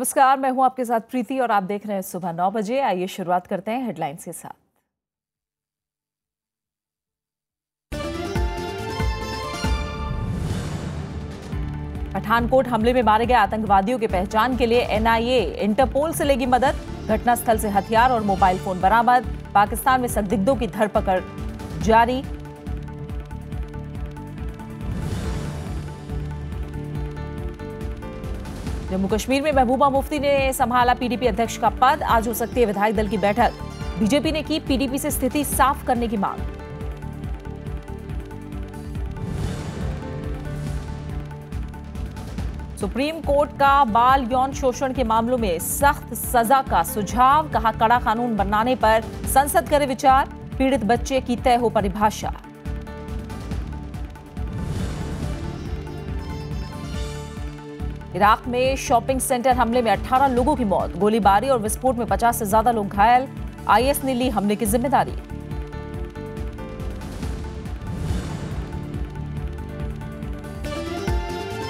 नमस्कार मैं हूं आपके साथ प्रीति और आप देख रहे हैं सुबह नौ बजे आइए शुरुआत करते हैं हेडलाइंस के साथ पठानकोट हमले में मारे गए आतंकवादियों की पहचान के लिए एनआईए इंटरपोल से लेगी मदद घटनास्थल से हथियार और मोबाइल फोन बरामद पाकिस्तान में संदिग्धों की धरपकड़ जारी जम्मू कश्मीर में महबूबा मुफ्ती ने संभाला पीडीपी अध्यक्ष का पद आज हो सकती है विधायक दल की बैठक बीजेपी ने की पीडीपी से स्थिति साफ करने की मांग सुप्रीम कोर्ट का बाल यौन शोषण के मामलों में सख्त सजा का सुझाव कहा कड़ा कानून बनाने पर संसद करे विचार पीड़ित बच्चे की तय हो परिभाषा इराक में शॉपिंग सेंटर हमले में 18 लोगों की मौत गोलीबारी और विस्फोट में 50 से ज्यादा लोग घायल आईएस ने ली हमले की जिम्मेदारी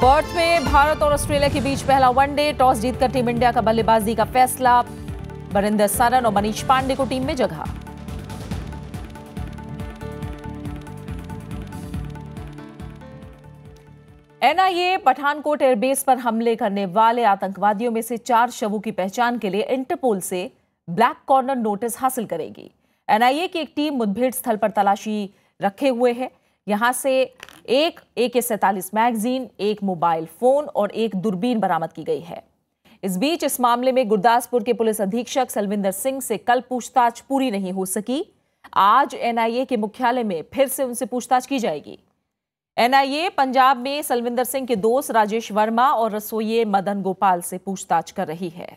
पर्थ में भारत और ऑस्ट्रेलिया के बीच पहला वनडे टॉस जीतकर टीम इंडिया का बल्लेबाजी का फैसला बरिंदर सरन और मनीष पांडे को टीम में जगह एनआईए पठानकोट एयरबेस पर हमले करने वाले आतंकवादियों में से चार शवों की पहचान के लिए इंटरपोल से ब्लैक कॉर्नर नोटिस हासिल करेगी एनआईए की एक टीम मुठभेड़ स्थल पर तलाशी रखे हुए है यहां से एक ए के सैतालीस मैगजीन एक मोबाइल फोन और एक दूरबीन बरामद की गई है इस बीच इस मामले में गुरदासपुर के पुलिस अधीक्षक सलविंदर सिंह से कल पूछताछ पूरी नहीं हो सकी आज एनआईए के मुख्यालय में फिर से उनसे पूछताछ की जाएगी एनआईए पंजाब में सलविंदर सिंह के दोस्त राजेश वर्मा और रसोई मदन गोपाल से पूछताछ कर रही है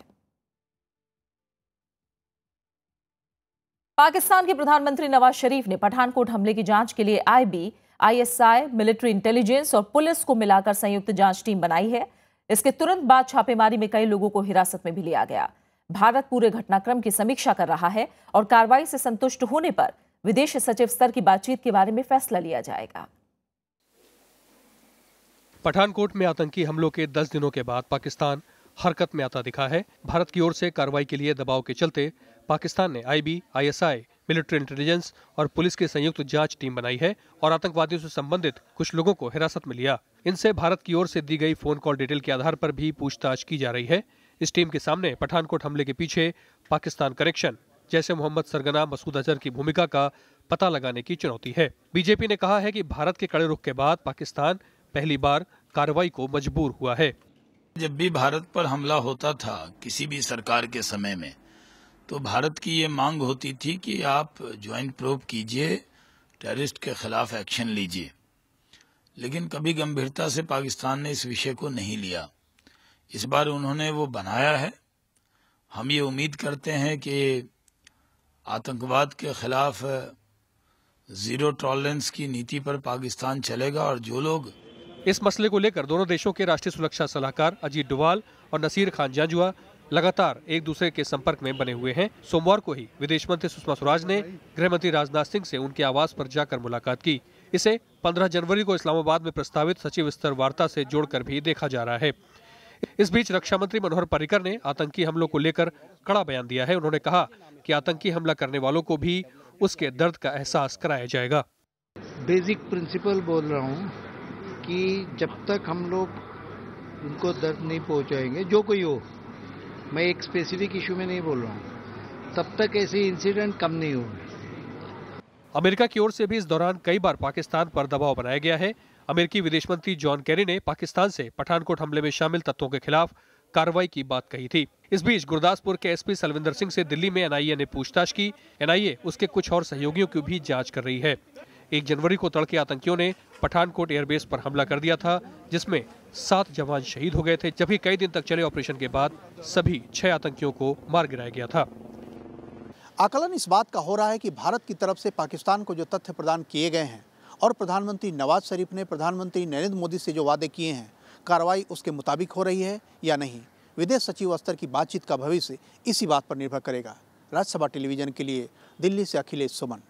पाकिस्तान के प्रधानमंत्री नवाज शरीफ ने पठानकोट हमले की जांच के लिए आईबी, आईएसआई, मिलिट्री इंटेलिजेंस और पुलिस को मिलाकर संयुक्त जांच टीम बनाई है इसके तुरंत बाद छापेमारी में कई लोगों को हिरासत में भी लिया गया भारत पूरे घटनाक्रम की समीक्षा कर रहा है और कार्रवाई से संतुष्ट होने पर विदेश सचिव स्तर की बातचीत के बारे में फैसला लिया जाएगा पठानकोट में आतंकी हमलों के 10 दिनों के बाद पाकिस्तान हरकत में आता दिखा है भारत की ओर से कार्रवाई के लिए दबाव के चलते पाकिस्तान ने आईबी, आईएसआई, मिलिट्री इंटेलिजेंस और पुलिस की संयुक्त जांच टीम बनाई है और आतंकवादियों से संबंधित कुछ लोगों को हिरासत में लिया इनसे भारत की ओर से दी गई फोन कॉल डिटेल के आधार पर भी पूछताछ की जा रही है इस टीम के सामने पठानकोट हमले के पीछे पाकिस्तान कनेक्शन जैसे मोहम्मद सरगना मसूद अजहर की भूमिका का पता लगाने की चुनौती है बीजेपी ने कहा है कि भारत के कड़े रुख के बाद पाकिस्तान पहली बार कार्रवाई को मजबूर हुआ है जब भी भारत पर हमला होता था किसी भी सरकार के समय में तो भारत की ये मांग होती थी कि आप ज्वाइंट प्रोब कीजिए टेररिस्ट के खिलाफ एक्शन लीजिए लेकिन कभी गंभीरता से पाकिस्तान ने इस विषय को नहीं लिया इस बार उन्होंने वो बनाया है हम ये उम्मीद करते हैं कि आतंकवाद के खिलाफ ज़ीरो टॉलरेंस की नीति पर पाकिस्तान चलेगा और जो लोग इस मसले को लेकर दोनों देशों के राष्ट्रीय सुरक्षा सलाहकार अजीत डोवाल और नसीर खान जांजुआ लगातार एक दूसरे के संपर्क में बने हुए हैं सोमवार को ही विदेश मंत्री सुषमा स्वराज ने गृह मंत्री राजनाथ सिंह से उनके आवास पर जाकर मुलाकात की इसे 15 जनवरी को इस्लामाबाद में प्रस्तावित सचिव स्तर वार्ता से जोड़कर भी देखा जा रहा है इस बीच रक्षा मंत्री मनोहर पर्रिकर ने आतंकी हमलों को लेकर कड़ा बयान दिया है उन्होंने कहा कि आतंकी हमला करने वालों को भी उसके दर्द का एहसास कराया जाएगा बेसिक प्रिंसिपल बोल रहा हूँ कि जब तक हम लोग उनको दर्द नहीं पहुंचाएंगे जो कोई हो मैं एक स्पेसिफिक इशू में नहीं बोल रहा हूँ तब तक ऐसे इंसिडेंट कम नहीं होंगे अमेरिका की ओर से भी इस दौरान कई बार पाकिस्तान पर दबाव बनाया गया है अमेरिकी विदेश मंत्री जॉन कैरी ने पाकिस्तान से पठानकोट हमले में शामिल तत्वों के खिलाफ कार्रवाई की बात कही थी इस बीच गुरदासपुर के एसपी सलविंदर सिंह से दिल्ली में एनआईए ने पूछताछ की एनआईए उसके कुछ और सहयोगियों की भी जांच कर रही है एक जनवरी को तड़के आतंकियों ने पठानकोट एयरबेस पर हमला कर दिया था जिसमें सात जवान शहीद हो गए थे जबकि कई दिन तक चले ऑपरेशन के बाद सभी छह आतंकियों को मार गिराया गया था आकलन इस बात का हो रहा है कि भारत की तरफ से पाकिस्तान को जो तथ्य प्रदान किए गए हैं और प्रधानमंत्री नवाज शरीफ ने प्रधानमंत्री नरेंद्र मोदी से जो वादे किए हैं कार्रवाई उसके मुताबिक हो रही है या नहीं विदेश सचिव स्तर की बातचीत का भविष्य इसी बात पर निर्भर करेगा राज्यसभा टेलीविजन के लिए दिल्ली से अखिलेश सुमन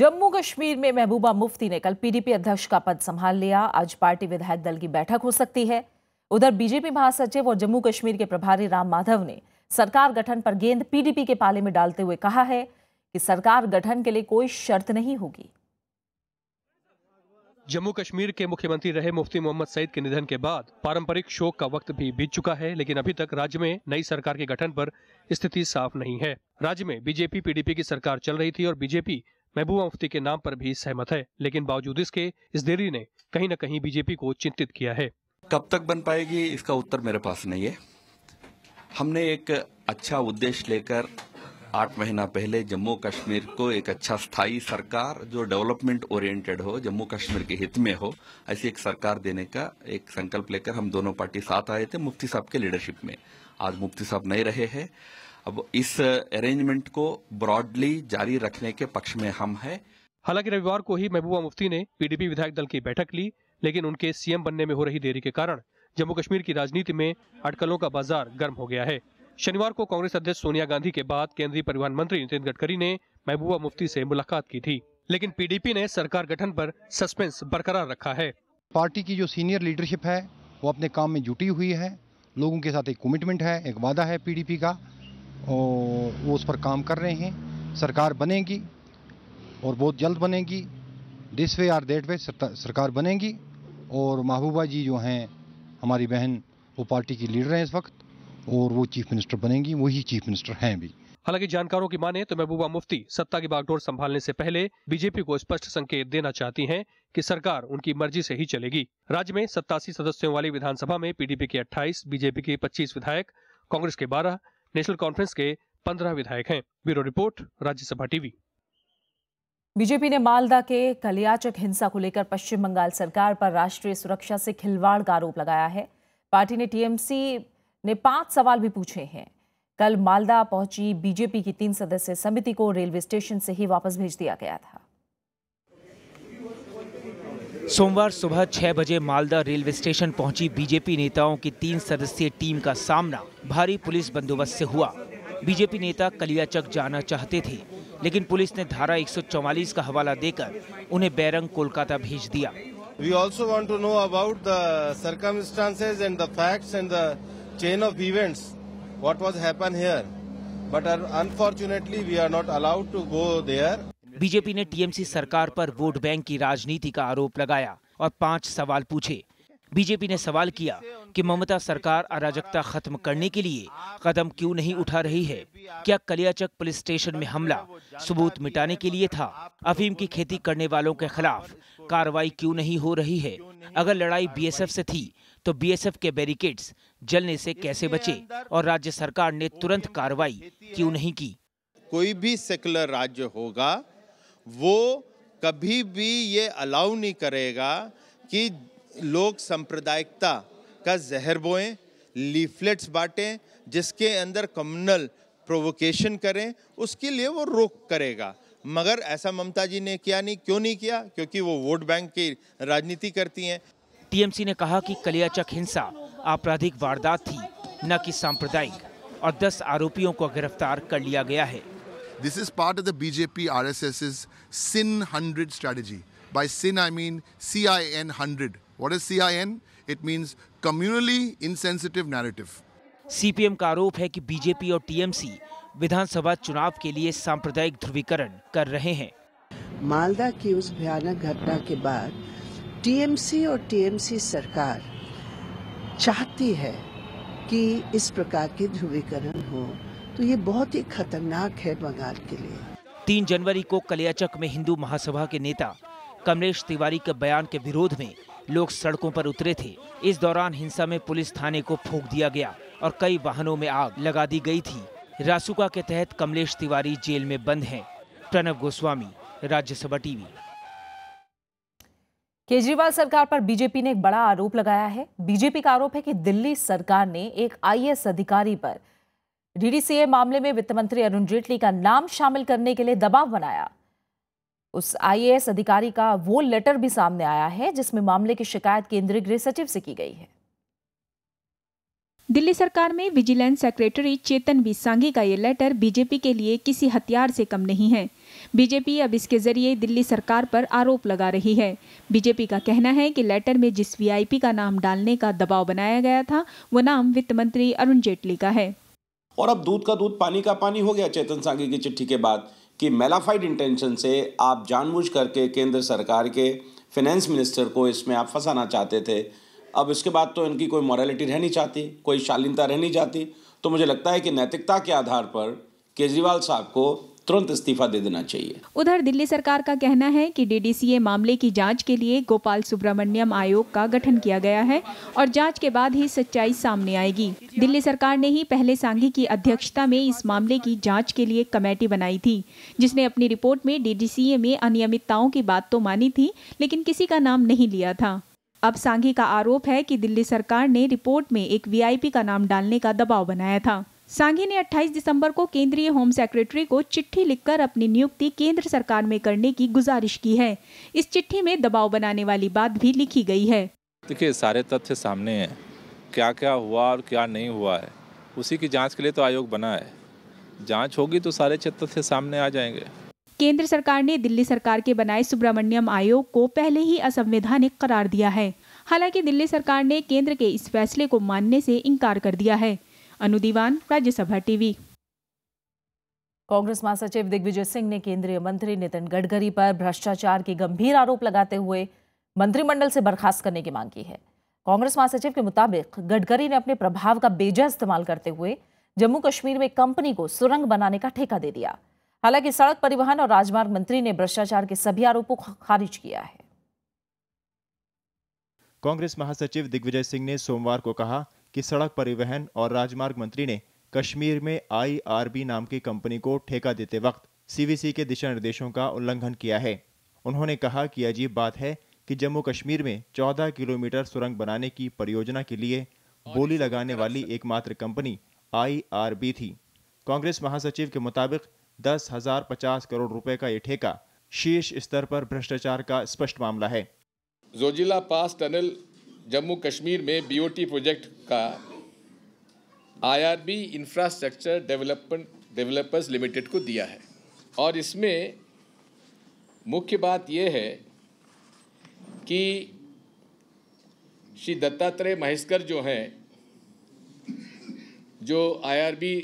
जम्मू कश्मीर में महबूबा मुफ्ती ने कल पीडीपी अध्यक्ष का पद संभाल लिया आज पार्टी विधायक दल की बैठक हो सकती है उधर बीजेपी महासचिव और जम्मू कश्मीर के प्रभारी राम माधव ने सरकार गठन पर गेंद पीडीपी के पाले में डालते हुए कहा है कि सरकार गठन के लिए कोई शर्त नहीं होगी जम्मू कश्मीर के मुख्यमंत्री रहे मुफ्ती मोहम्मद सईद के निधन के बाद पारंपरिक शोक का वक्त भी बीत चुका है लेकिन अभी तक राज्य में नई सरकार के गठन पर स्थिति साफ नहीं है राज्य में बीजेपी पीडीपी की सरकार चल रही थी और बीजेपी महबूबा मुफ्ती के नाम पर भी सहमत है लेकिन बावजूद इसके इस देरी ने कहीं न कहीं बीजेपी को चिंतित किया है कब तक बन पाएगी इसका उत्तर मेरे पास नहीं है हमने एक अच्छा उद्देश्य लेकर आठ महीना पहले जम्मू कश्मीर को एक अच्छा स्थायी सरकार जो डेवलपमेंट ओरिएंटेड हो जम्मू कश्मीर के हित में हो ऐसी एक सरकार देने का एक संकल्प लेकर हम दोनों पार्टी साथ आए थे मुफ्ती साहब के लीडरशिप में आज मुफ्ती साहब नहीं रहे हैं अब इस अरेंजमेंट को ब्रॉडली जारी रखने के पक्ष में हम है हालांकि रविवार को ही महबूबा मुफ्ती ने पीडीपी विधायक दल की बैठक ली लेकिन उनके सीएम बनने में हो रही देरी के कारण जम्मू कश्मीर की राजनीति में अटकलों का बाजार गर्म हो गया है शनिवार को कांग्रेस अध्यक्ष सोनिया गांधी के बाद केंद्रीय परिवहन मंत्री नितिन गडकरी ने महबूबा मुफ्ती से मुलाकात की थी लेकिन पीडीपी ने सरकार गठन पर सस्पेंस बरकरार रखा है पार्टी की जो सीनियर लीडरशिप है वो अपने काम में जुटी हुई है लोगों के साथ एक कमिटमेंट है एक वादा है पीडीपी का और वो उस पर काम कर रहे हैं सरकार बनेगी और बहुत जल्द बनेगी this way or that way सरकार बनेगी और महबूबा जी जो हैं हमारी बहन वो पार्टी की लीडर हैं इस वक्त और वो चीफ मिनिस्टर बनेंगी वही चीफ मिनिस्टर हैं भी हालांकि जानकारों की माने तो महबूबा मुफ्ती सत्ता की बागडोर संभालने से पहले बीजेपी को स्पष्ट संकेत देना चाहती हैं कि सरकार उनकी मर्जी से ही चलेगी राज्य में सत्तासी सदस्यों वाली विधानसभा में पीडीपी के 28, बीजेपी के 25 विधायक कांग्रेस के 12, नेशनल कॉन्फ्रेंस के पंद्रह विधायक हैं bureau report Rajya Sabha TV BJP ने मालदा के कलियाचक हिंसा को लेकर पश्चिम बंगाल सरकार पर राष्ट्रीय सुरक्षा से खिलवाड़ का आरोप लगाया है पार्टी ने टीएमसी ने पांच सवाल भी पूछे हैं कल मालदा पहुंची बीजेपी की तीन सदस्यीय समिति को रेलवे स्टेशन से ही वापस भेज दिया गया था सोमवार सुबह छह बजे मालदा रेलवे स्टेशन पहुंची बीजेपी नेताओं की तीन सदस्यीय टीम का सामना भारी पुलिस बंदोबस्त से हुआ बीजेपी नेता कलियाचक जाना चाहते थे लेकिन पुलिस ने धारा 144 का हवाला देकर उन्हें बैरंग कोलकाता भेज दिया we also want to know about the circumstances and and chain of events what BJP ने टीएमसी सरकार पर वोट बैंक की राजनीति का आरोप लगाया और पांच सवाल पूछे बीजेपी ने सवाल किया कि ममता सरकार अराजकता खत्म करने के लिए कदम क्यों नहीं उठा रही है क्या कलियाचक पुलिस स्टेशन में हमला सबूत मिटाने के लिए था अफीम की खेती करने वालों के खिलाफ कार्रवाई क्यों नहीं हो रही है अगर लड़ाई बीएसएफ से थी तो बीएसएफ के बैरिकेड्स जलने से कैसे बचे और राज्य सरकार ने तुरंत कार्रवाई क्यों नहीं की कोई भी सेकुलर राज्य होगा वो कभी भी ये अलाउ नहीं करेगा कि लोग सांप्रदायिकता का जहर बोएं लीफलेट्स बांटें जिसके अंदर कम्युनल प्रोवोकेशन करें उसके लिए वो रोक करेगा मगर ऐसा ममता जी ने किया नहीं क्यों नहीं किया क्योंकि वो वोट बैंक की राजनीति करती हैं टीएमसी ने कहा कि कलियाचक हिंसा आपराधिक वारदात थी न कि सांप्रदायिक और 10 आरोपियों को गिरफ्तार कर लिया गया है This is part of the BJP RSS's SIN 100 strategy. By SIN, I mean CIN 100. What is CIN? It means communally insensitive narrative. CPM का आरोप है कि बीजेपी और टीएमसी विधानसभा चुनाव के लिए सांप्रदायिक ध्रुवीकरण कर रहे हैं मालदा की उस भयानक घटना के बाद टीएमसी और टीएमसी सरकार चाहती है कि इस प्रकार के ध्रुवीकरण हो तो ये बहुत ही खतरनाक है बंगाल के लिए तीन जनवरी को कलियाचक में हिंदू महासभा के नेता कमलेश तिवारी के बयान के विरोध में लोग सड़कों पर उतरे थे इस दौरान हिंसा में पुलिस थाने को फूक दिया गया और कई वाहनों में आग लगा दी गई थी रासुका के तहत कमलेश तिवारी जेल में बंद हैं प्रणव गोस्वामी राज्यसभा टीवी केजरीवाल सरकार पर बीजेपी ने एक बड़ा आरोप लगाया है बीजेपी का आरोप है कि दिल्ली सरकार ने एक आईएएस अधिकारी पर डीडीसीए मामले में वित्त मंत्री अरुण जेटली का नाम शामिल करने के लिए दबाव बनाया उस आईएएस अधिकारी का वो लेटर भी सामने आया है जिसमें मामले की शिकायत केंद्रीय गृह सचिव से की गई है दिल्ली सरकार में विजिलेंस सेक्रेटरी चेतन सांगी का ये लेटर बीजेपी के लिए किसी हथियार से कम नहीं है बीजेपी अब इसके जरिए दिल्ली सरकार पर आरोप लगा रही है बीजेपी का कहना है कि लेटर में जिस वीआईपी का नाम डालने का दबाव बनाया गया था वो नाम वित्त मंत्री अरुण जेटली का है और अब दूध का दूध पानी का पानी हो गया चेतन सांगी की चिट्ठी के बाद कि मेलाफाइड इंटेंशन से आप जानबूझ करके केंद्र सरकार के फाइनेंस मिनिस्टर को इसमें आप फंसाना चाहते थे अब इसके बाद तो इनकी कोई मॉरलिटी रहनी चाहती कोई शालीनता रहनी चाहती तो मुझे लगता है कि नैतिकता के आधार पर केजरीवाल साहब को तुरंत इस्तीफा दे देना चाहिए उधर दिल्ली सरकार का कहना है कि डीडीसीए मामले की जांच के लिए गोपाल सुब्रमण्यम आयोग का गठन किया गया है और जांच के बाद ही सच्चाई सामने आएगी दिल्ली सरकार ने ही पहले सांघी की अध्यक्षता में इस मामले की जांच के लिए कमेटी बनाई थी जिसने अपनी रिपोर्ट में डीडीसीए में अनियमितताओं की बात तो मानी थी लेकिन किसी का नाम नहीं लिया था अब सांघी का आरोप है कि दिल्ली सरकार ने रिपोर्ट में एक वीआईपी का नाम डालने का दबाव बनाया था सांगी ने 28 दिसंबर को केंद्रीय होम सेक्रेटरी को चिट्ठी लिखकर अपनी नियुक्ति केंद्र सरकार में करने की गुजारिश की है इस चिट्ठी में दबाव बनाने वाली बात भी लिखी गई है देखिए सारे तथ्य सामने हैं क्या क्या हुआ और क्या नहीं हुआ है उसी की जांच के लिए तो आयोग बना है जांच होगी तो सारे तथ्य सामने आ जाएंगे केंद्र सरकार ने दिल्ली सरकार के बनाए सुब्रमण्यम आयोग को पहले ही असंवैधानिक करार दिया है हालांकि दिल्ली सरकार ने केंद्र के इस फैसले को मानने से इनकार कर दिया है अनुदीवान राज्यसभा टीवी कांग्रेस महासचिव दिग्विजय सिंह ने केंद्रीय मंत्री नितिन गडकरी पर भ्रष्टाचार के गंभीर आरोप लगाते हुए मंत्रिमंडल से बर्खास्त करने की मांग की है कांग्रेस महासचिव के मुताबिक गडकरी ने अपने प्रभाव का बेजा इस्तेमाल करते हुए जम्मू कश्मीर में कंपनी को सुरंग बनाने का ठेका दे दिया हालांकि सड़क परिवहन और राजमार्ग मंत्री ने भ्रष्टाचार के सभी आरोपों को खारिज किया है कांग्रेस महासचिव दिग्विजय सिंह ने सोमवार को कहा कि सड़क परिवहन और राजमार्ग मंत्री ने कश्मीर में आईआरबी नाम की कंपनी को ठेका देते वक्त सीवीसी के दिशा निर्देशों का उल्लंघन किया है उन्होंने कहा कि अजीब बात है कि जम्मू कश्मीर में 14 किलोमीटर सुरंग बनाने की परियोजना के लिए बोली लगाने वाली एकमात्र कंपनी आईआरबी थी कांग्रेस महासचिव के मुताबिक दस हजार पचास करोड़ रुपए का यह ठेका शीर्ष स्तर पर भ्रष्टाचार का स्पष्ट मामला है जोजिला पास टनल जम्मू कश्मीर में बीओटी प्रोजेक्ट का IRB infrastructure development developers limited को दिया है और इसमें मुख्य बात यह है कि श्री दत्तात्रेय महेशकर जो हैं जो आईआरबी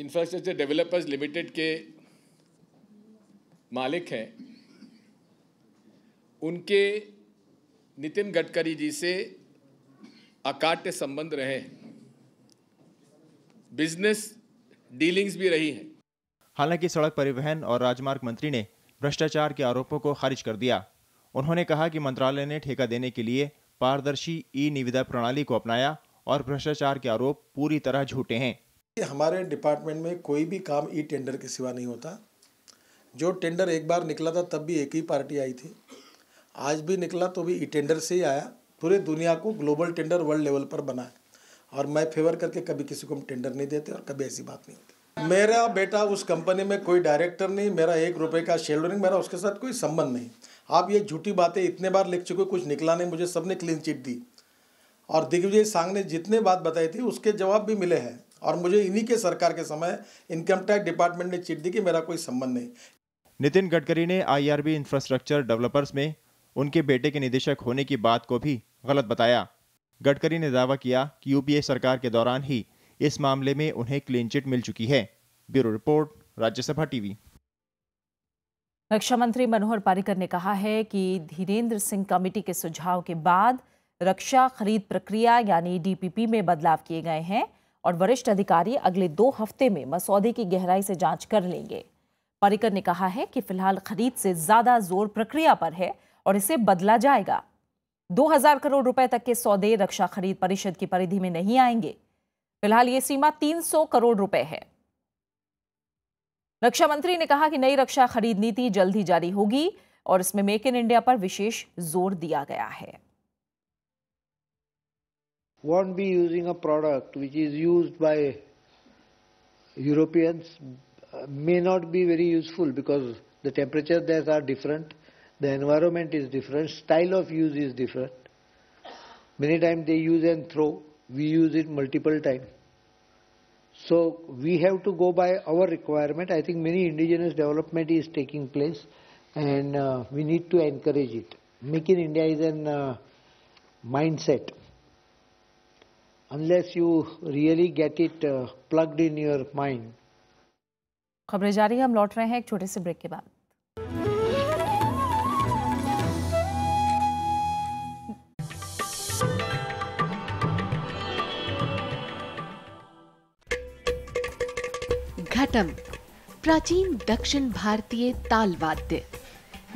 इंफ्रास्ट्रक्चर डेवलपर्स लिमिटेड के मालिक हैं उनके नितिन गडकरी जी से अकाट्य संबंध रहे हैं बिजनेस डीलिंग्स भी रही हैं हालांकि सड़क परिवहन और राजमार्ग मंत्री ने भ्रष्टाचार के आरोपों को खारिज कर दिया उन्होंने कहा कि मंत्रालय ने ठेका देने के लिए पारदर्शी ई निविदा प्रणाली को अपनाया और भ्रष्टाचार के आरोप पूरी तरह झूठे हैं हमारे डिपार्टमेंट में कोई भी काम ई टेंडर के सिवा नहीं होता जो टेंडर एक बार निकला था तब भी एक ही पार्टी आई थी आज भी निकला तो भी ई टेंडर से ही आया पूरे दुनिया को ग्लोबल टेंडर वर्ल्ड लेवल पर बना है और मैं फेवर करके कभी किसी को हम टेंडर नहीं देते और कभी ऐसी बात नहीं होती मेरा बेटा उस कंपनी में कोई डायरेक्टर नहीं मेरा एक रुपये का शेल्डरिंग मेरा उसके साथ कोई संबंध नहीं आप ये झूठी बातें इतने बार लिख चुके कुछ निकला नहीं मुझे सबने क्लीन चिट दी और दिग्विजय सांग ने जितने बात बताई थी उसके जवाब भी मिले हैं और मुझे इन्हीं के सरकार के समय इनकम टैक्स डिपार्टमेंट ने चिट दी कि मेरा कोई संबंध नहीं नितिन गडकरी ने आईआरबी इंफ्रास्ट्रक्चर डेवलपर्स में उनके बेटे के निदेशक होने की बात को भी गलत बताया गडकरी ने दावा किया कि यूपीए सरकार के दौरान ही इस मामले में उन्हें क्लीन चिट मिल चुकी है ब्यूरो रिपोर्ट राज्यसभा टीवी रक्षा मंत्री मनोहर पारिकर ने कहा है कि धीरेन्द्र सिंह कमेटी के सुझाव के बाद रक्षा खरीद प्रक्रिया यानी डीपीपी में बदलाव किए गए हैं और वरिष्ठ अधिकारी अगले दो हफ्ते में मसौदे की गहराई से जांच कर लेंगे पारिकर ने कहा है कि फिलहाल खरीद से ज्यादा जोर प्रक्रिया पर है और इसे बदला जाएगा 2000 करोड़ रुपए तक के सौदे रक्षा खरीद परिषद की परिधि में नहीं आएंगे फिलहाल ये सीमा 300 करोड़ रुपए है रक्षा मंत्री ने कहा कि नई रक्षा खरीद नीति जल्द ही जारी होगी और इसमें मेक इन इंडिया पर विशेष जोर दिया गया है won't be using a product which is used by Europeans uh, may not be very useful because the temperature there are different. The environment is different, style of use is different. Many times they use and throw, we use it multiple times. So we have to go by our requirement. I think many indigenous development is taking place and uh, we need to encourage it. Making India is an uh, mindset. Unless you really get it uh, plugged in your mind. खबरें जारी हम लौट रहे हैं एक छोटे से break के बाद तटम प्राचीन दक्षिण भारतीय ताल वाद्य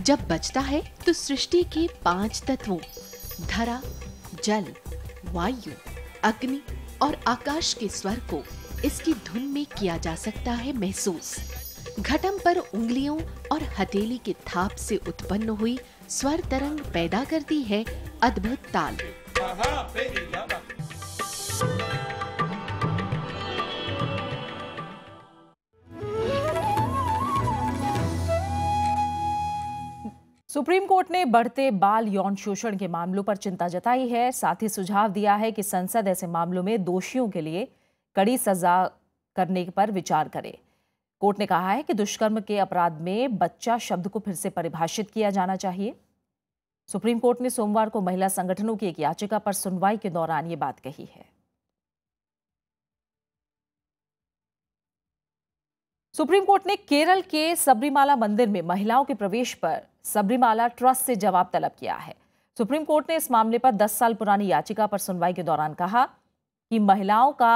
जब बजता है तो सृष्टि के पांच तत्वों धरा जल वायु अग्नि और आकाश के स्वर को इसकी धुन में किया जा सकता है महसूस घटम पर उंगलियों और हथेली के थाप से उत्पन्न हुई स्वर तरंग पैदा करती है अद्भुत ताल सुप्रीम कोर्ट ने बढ़ते बाल यौन शोषण के मामलों पर चिंता जताई है साथ ही सुझाव दिया है कि संसद ऐसे मामलों में दोषियों के लिए कड़ी सजा करने पर विचार करे कोर्ट ने कहा है कि दुष्कर्म के अपराध में बच्चा शब्द को फिर से परिभाषित किया जाना चाहिए सुप्रीम कोर्ट ने सोमवार को महिला संगठनों की एक याचिका पर सुनवाई के दौरान ये बात कही है सुप्रीम कोर्ट ने केरल के सबरीमाला मंदिर में महिलाओं के प्रवेश पर सबरीमाला ट्रस्ट से जवाब तलब किया है सुप्रीम कोर्ट ने इस मामले पर 10 साल पुरानी याचिका पर सुनवाई के दौरान कहा कि महिलाओं का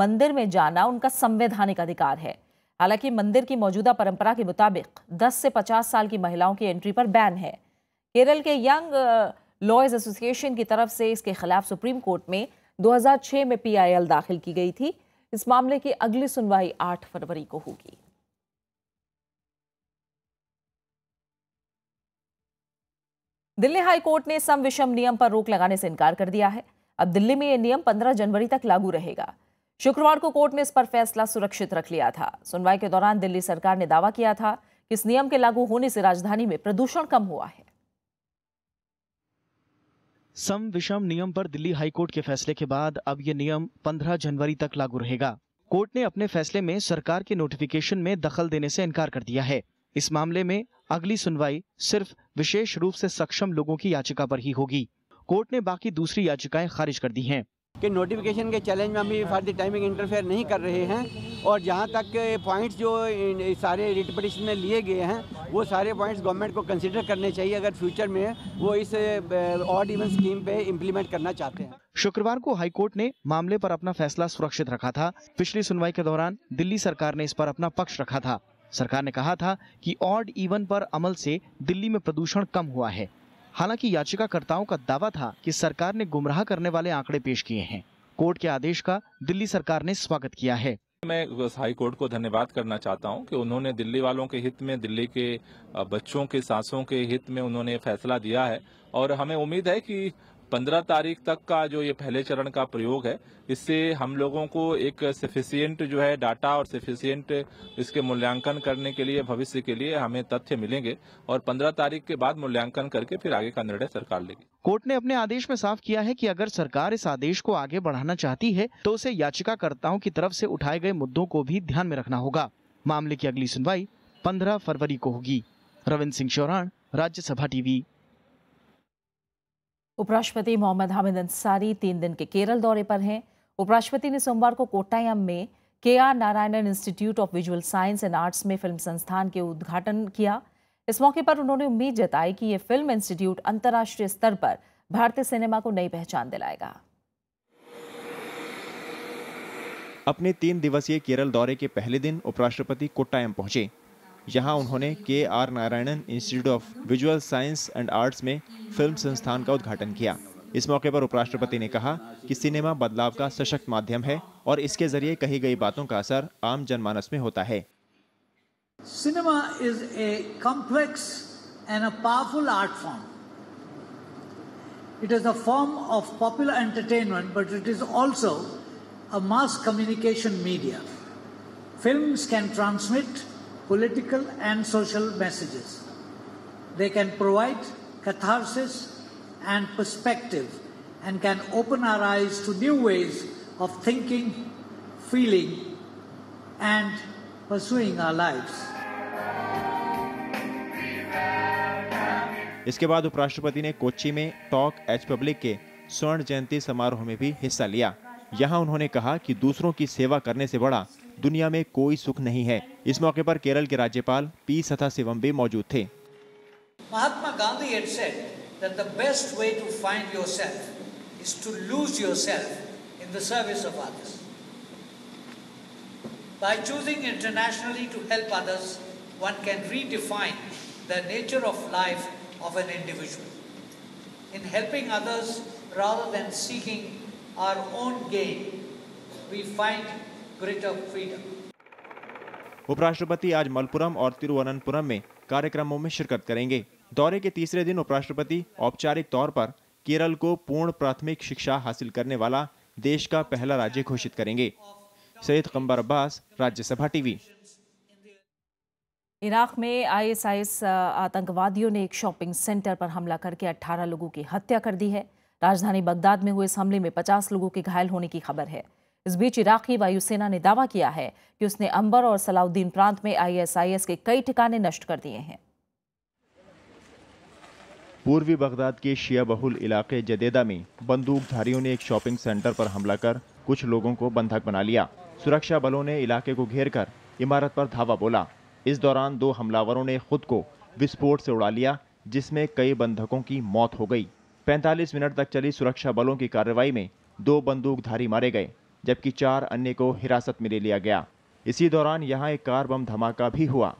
मंदिर में जाना उनका संवैधानिक अधिकार है हालांकि मंदिर की मौजूदा परंपरा के मुताबिक 10 से 50 साल की महिलाओं की एंट्री पर बैन है केरल के यंग लॉयज एसोसिएशन की तरफ से इसके खिलाफ सुप्रीम कोर्ट में 2006 में पीआईएल दाखिल की गई थी इस मामले की अगली सुनवाई 8 फरवरी को होगी दिल्ली हाई कोर्ट ने सम विषम नियम पर रोक लगाने से इनकार कर दिया है अब दिल्ली में यह नियम 15 जनवरी तक लागू रहेगा शुक्रवार को कोर्ट ने इस पर फैसला सुरक्षित रख लिया था सुनवाई के दौरान दिल्ली सरकार ने दावा किया था कि इस नियम के लागू होने से राजधानी में प्रदूषण कम हुआ है सम विषम नियम पर दिल्ली हाईकोर्ट के फैसले के बाद अब ये नियम 15 जनवरी तक लागू रहेगा कोर्ट ने अपने फैसले में सरकार के नोटिफिकेशन में दखल देने से इनकार कर दिया है इस मामले में अगली सुनवाई सिर्फ विशेष रूप से सक्षम लोगों की याचिका पर ही होगी कोर्ट ने बाकी दूसरी याचिकाएं खारिज कर दी हैं कि नोटिफिकेशन के चैलेंज में हम फॉर द टाइमिंग इंटरफेयर नहीं कर रहे हैं और जहां तक पॉइंट्स जो सारे रिट में लिए गए हैं वो सारे पॉइंट्स गवर्नमेंट को कंसिडर करने चाहिए अगर फ्यूचर में वो इस ऑड इवन स्कीम पे इम्प्लीमेंट करना चाहते हैं शुक्रवार को हाईकोर्ट ने मामले पर अपना फैसला सुरक्षित रखा था पिछली सुनवाई के दौरान दिल्ली सरकार ने इस पर अपना पक्ष रखा था सरकार ने कहा था कि ऑड इवन पर अमल से दिल्ली में प्रदूषण कम हुआ है हालांकि याचिकाकर्ताओं का दावा था कि सरकार ने गुमराह करने वाले आंकड़े पेश किए हैं कोर्ट के आदेश का दिल्ली सरकार ने स्वागत किया है मैं हाई कोर्ट को धन्यवाद करना चाहता हूं कि उन्होंने दिल्ली वालों के हित में दिल्ली के बच्चों के सांसों के हित में उन्होंने फैसला दिया है और हमें उम्मीद है कि पंद्रह तारीख तक का जो ये पहले चरण का प्रयोग है इससे हम लोगों को एक सफिशियंट जो है डाटा और सफिशियंट इसके मूल्यांकन करने के लिए भविष्य के लिए हमें तथ्य मिलेंगे और पंद्रह तारीख के बाद मूल्यांकन करके फिर आगे का निर्णय सरकार लेगी कोर्ट ने अपने आदेश में साफ किया है कि अगर सरकार इस आदेश को आगे बढ़ाना चाहती है तो उसे याचिकाकर्ताओं की तरफ से उठाए गए मुद्दों को भी ध्यान में रखना होगा मामले की अगली सुनवाई पंद्रह फरवरी को होगी रविंद्र सिंह चौहान राज्यसभा टीवी उपराष्ट्रपति मोहम्मद हामिद अंसारी तीन दिन के केरल दौरे पर हैं उपराष्ट्रपति ने सोमवार को कोट्टायम में K R Narayanan institute of visual science and arts में फिल्म संस्थान के उद्घाटन किया इस मौके पर उन्होंने उम्मीद जताई कि ये फिल्म इंस्टीट्यूट अंतर्राष्ट्रीय स्तर पर भारतीय सिनेमा को नई पहचान दिलाएगा अपने तीन दिवसीय केरल दौरे के पहले दिन उपराष्ट्रपति कोट्टायम पहुंचे यहाँ उन्होंने K R Narayanan institute of visual science and arts में फिल्म संस्थान का उद्घाटन किया इस मौके पर उपराष्ट्रपति ने कहा कि सिनेमा बदलाव का सशक्त माध्यम है और इसके जरिए कही गई बातों का असर आम जनमानस में होता है cinema is a complex and a powerful art form it is a form of popular entertainment but it is also mass communication media film can transmit political and social messages. They can provide catharsis and perspective and can open our eyes to new ways of thinking, feeling, and pursuing our lives. इसके बाद उपराष्ट्रपति ने कोची में talk H public के स्वर्ण जयंती समारोह में भी हिस्सा लिया यहाँ उन्होंने कहा कि दूसरों की सेवा करने से बड़ा दुनिया में कोई सुख नहीं है इस मौके पर केरल के राज्यपाल पी सथा शिवम भी मौजूद थे महात्मा Gandhi had said that the best way to find yourself is to lose yourself in the service of others. By choosing internationally to help others, one can redefine the nature of life of an individual. In helping others rather than seeking our own gain, we find greater freedom. उपराष्ट्रपति आज मलपुरम और तिरुवनंतपुरम में कार्यक्रमों में शिरकत करेंगे दौरे के तीसरे दिन उपराष्ट्रपति औपचारिक तौर पर केरल को पूर्ण प्राथमिक शिक्षा हासिल करने वाला देश का पहला राज्य घोषित करेंगे सैयद कंबर अब्बास राज्यसभा टीवी इराक में आईएसआईएस आतंकवादियों ने एक शॉपिंग सेंटर पर हमला करके 18 लोगों की हत्या कर दी है राजधानी बगदाद में हुए इस हमले में 50 लोगों के घायल होने की खबर है इस बीच इराकी वायुसेना ने दावा किया है कि उसने अंबर और सलाउद्दीन प्रांत में आईएसआईएस के कई ठिकाने नष्ट कर दिए हैं पूर्वी बगदाद के शिया बहुल इलाके जदेदा में बंदूकधारियों ने एक शॉपिंग सेंटर पर हमला कर कुछ लोगों को बंधक बना लिया सुरक्षा बलों ने इलाके को घेर कर इमारत पर धावा बोला इस दौरान दो हमलावरों ने खुद को विस्फोट से उड़ा लिया जिसमें कई बंधकों की मौत हो गई 45 मिनट तक चली सुरक्षा बलों की कार्रवाई में दो बंदूकधारी मारे गए जबकि चार अन्य को हिरासत में ले लिया गया इसी दौरान यहाँ एक कार बम धमाका भी हुआ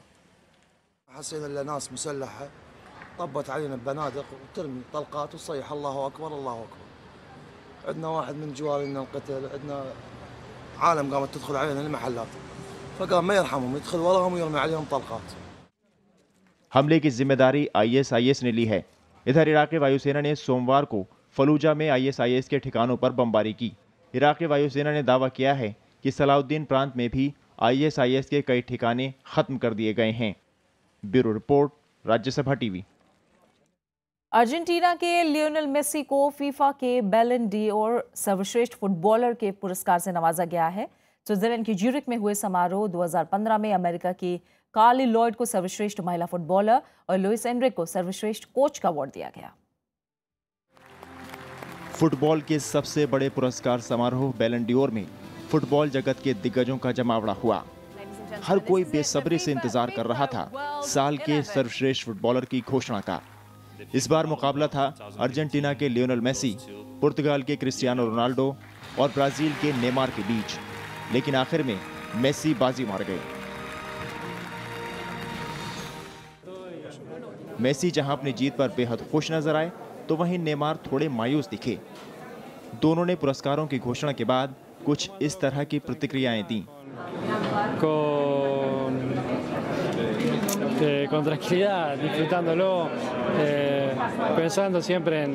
طبت علينا بنادق وترمي طلقات وصيح الله اكبر الله اكبر. عندنا واحد من جوارنا القتل عندنا عالم قامت تدخل علينا المحلات. فقام ما يرحمهم يدخل وراهم ويرمي عليهم طلقات. हमले की जिम्मेदारी आईएसआईएस ने ली है इधर इराकी वायुसेना ने सोमवार को फलूजा में आईएसआईएस के ठिकानों पर बमबारी की इराक़ी वायुसेना ने दावा किया है कि सलाउद्दीन प्रांत में भी आईएसआईएस के कई ठिकाने खत्म कर दिए गए हैं bureau report Rajya Sabha TV Argentina के लियोनल मेसी को फीफा के बेलन डी और सर्वश्रेष्ठ फुटबॉलर के पुरस्कार से नवाजा गया है स्विट्जरलैंड के ज्यूरिक में हुए समारोह 2015 में अमेरिका की कार्ली लॉयड को सर्वश्रेष्ठ महिला फुटबॉलर और लुइस एंड्रिक को सर्वश्रेष्ठ कोच का अवार्ड दिया गया फुटबॉल के सबसे बड़े पुरस्कार समारोह बेलनडियोर में फुटबॉल जगत के दिग्गजों का जमावड़ा हुआ हर कोई बेसब्री से इंतजार कर रहा था साल के सर्वश्रेष्ठ फुटबॉलर की घोषणा का इस बार मुकाबला था अर्जेंटीना के लियोनल मेसी पुर्तगाल के क्रिस्टियानो रोनाल्डो और ब्राजील के नेमार के बीच लेकिन आखिर में मेसी बाजी मार गए मेसी जहां अपनी जीत पर बेहद खुश नजर आए तो वहीं नेमार थोड़े मायूस दिखे दोनों ने पुरस्कारों की घोषणा के बाद कुछ इस तरह की प्रतिक्रियाएं दी को Este, con tranquilidad, disfrutándolo, eh, pensando siempre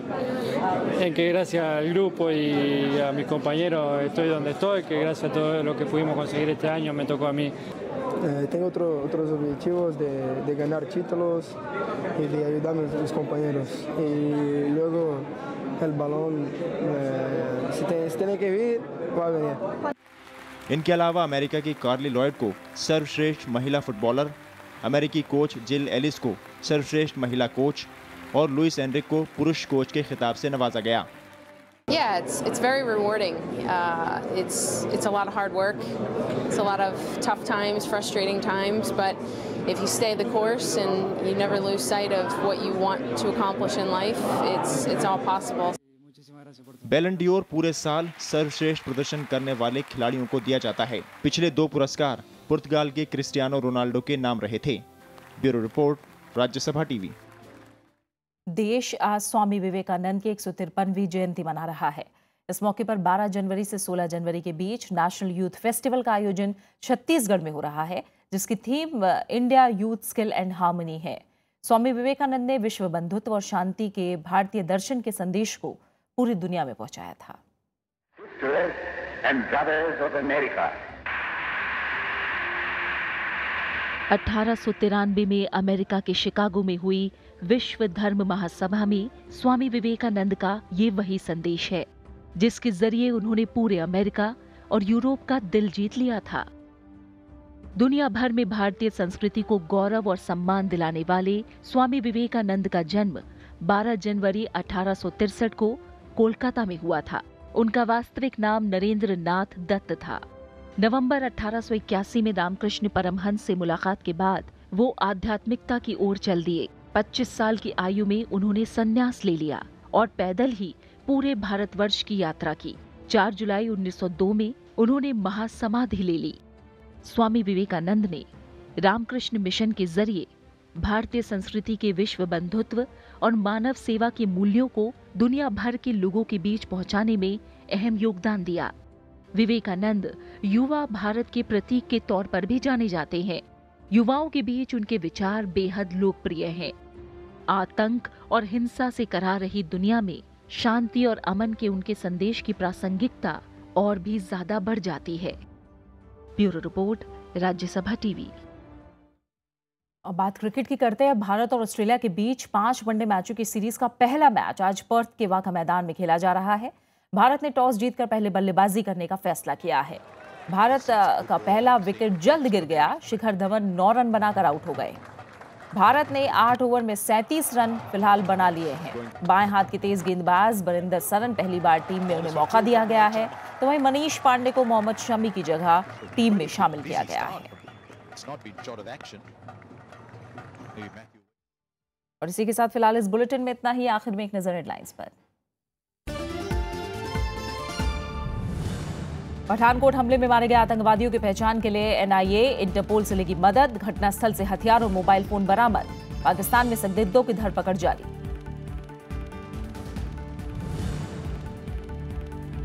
en, que gracias al grupo y a mis compañeros estoy donde estoy, que gracias a todo lo que pudimos conseguir este año me tocó a mí. Eh, tengo otros objetivos de, ganar títulos y de ayudar a mis, compañeros. Y luego el balón, eh, si, tiene que ir, va a venir. América que Carly की कार्ली Lloyd को सर्वश्रेष्ठ महिला अमेरिकी coach जिल Alice को सर्वश्रेष्ठ महिला coach और लुइस एनरिक को पुरुष कोच के खिताब से नवाजा गया Yeah, it's it's very rewarding. Uh, it's it's a lot of hard work. It's a lot of tough times, frustrating times, but if you stay the course and you never lose sight of what you want to accomplish in life, it's it's all possible. बेलन पूरे साल सर्वश्रेष्ठ प्रदर्शन करने वाले खिलाड़ियों को दिया जाता है पिछले दो पुरस्कार पुर्तगाल के क्रिस्टियानो रोनाल्डो के नाम रहे थे ब्यूरो रिपोर्ट राज्यसभा टीवी देश आज स्वामी विवेकानंद की एक सौ तिरपनवीं जयंती मना रहा है इस मौके पर 12 जनवरी से 16 जनवरी के बीच नेशनल यूथ फेस्टिवल का आयोजन छत्तीसगढ़ में हो रहा है जिसकी theme India youth skill and harmony है स्वामी विवेकानंद ने विश्व बंधुत्व और शांति के भारतीय दर्शन के संदेश को पूरी दुनिया में पहुंचाया था अठारह में अमेरिका के शिकागो में हुई विश्व धर्म महासभा में स्वामी विवेकानंद का ये वही संदेश है जिसके जरिए उन्होंने पूरे अमेरिका और यूरोप का दिल जीत लिया था दुनिया भर में भारतीय संस्कृति को गौरव और सम्मान दिलाने वाले स्वामी विवेकानंद का जन्म 12 जनवरी अठारह को कोलकाता में हुआ था उनका वास्तविक नाम नरेंद्र नाथ दत्त था नवंबर 1881 में रामकृष्ण परमहंस से मुलाकात के बाद वो आध्यात्मिकता की ओर चल दिए 25 साल की आयु में उन्होंने संन्यास ले लिया और पैदल ही पूरे भारतवर्ष की यात्रा की 4 जुलाई 1902 में उन्होंने महासमाधि ले ली स्वामी विवेकानंद ने रामकृष्ण मिशन के जरिए भारतीय संस्कृति के विश्व बंधुत्व और मानव सेवा के मूल्यों को दुनिया भर के लोगों के बीच पहुंचाने में अहम योगदान दिया विवेकानंद युवा भारत के प्रतीक के तौर पर भी जाने जाते हैं युवाओं के बीच उनके विचार बेहद लोकप्रिय हैं आतंक और हिंसा से करा रही दुनिया में शांति और अमन के उनके संदेश की प्रासंगिकता और भी ज्यादा बढ़ जाती है ब्यूरो रिपोर्ट राज्यसभा टीवी अब बात क्रिकेट की करते हैं भारत और ऑस्ट्रेलिया के बीच पांच वनडे मैचों की सीरीज का पहला मैच आज पर्थ के वाघा मैदान में खेला जा रहा है भारत ने टॉस जीतकर पहले बल्लेबाजी करने का फैसला किया है भारत का पहला विकेट जल्द गिर गया शिखर धवन नौ रन बनाकर आउट हो गए भारत ने आठ ओवर में 37 रन फिलहाल बना लिए हैं बाएं हाथ के तेज गेंदबाज बरिंदर सरन पहली बार टीम में उन्हें मौका दिया गया है तो वहीं मनीष पांडे को मोहम्मद शमी की जगह टीम में शामिल किया गया है और इसी के साथ फिलहाल इस बुलेटिन में इतना ही आखिर में एक नजर हेडलाइंस पर पठानकोट हमले में मारे गए आतंकवादियों की पहचान के लिए एनआईए इंटरपोल से लेगी मदद घटनास्थल से हथियार और मोबाइल फोन बरामद पाकिस्तान में संदिग्धों की धरपकड़ जारी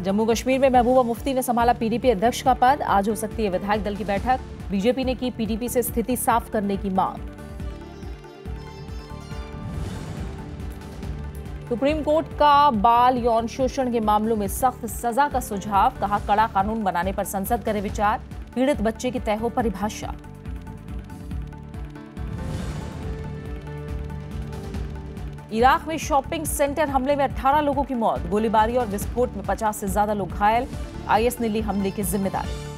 जम्मू कश्मीर में महबूबा मुफ्ती ने संभाला पीडीपी अध्यक्ष का पद आज हो सकती है विधायक दल की बैठक बीजेपी ने की पीडीपी से स्थिति साफ करने की मांग सुप्रीम कोर्ट का बाल यौन शोषण के मामलों में सख्त सजा का सुझाव कहा कड़ा कानून बनाने पर संसद करे विचार पीड़ित बच्चे की तय हो परिभाषा इराक में शॉपिंग सेंटर हमले में 18 लोगों की मौत गोलीबारी और विस्फोट में 50 से ज्यादा लोग घायल आईएस ने ली हमले की जिम्मेदारी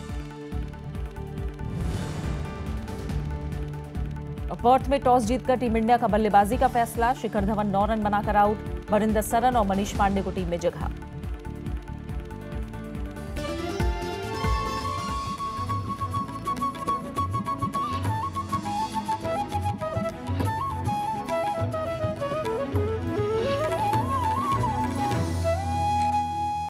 पर्थ में टॉस जीतकर टीम इंडिया का बल्लेबाजी का फैसला शिखर धवन नौ रन बनाकर आउट मरिंदर सरन और मनीष पांडे को टीम में जगह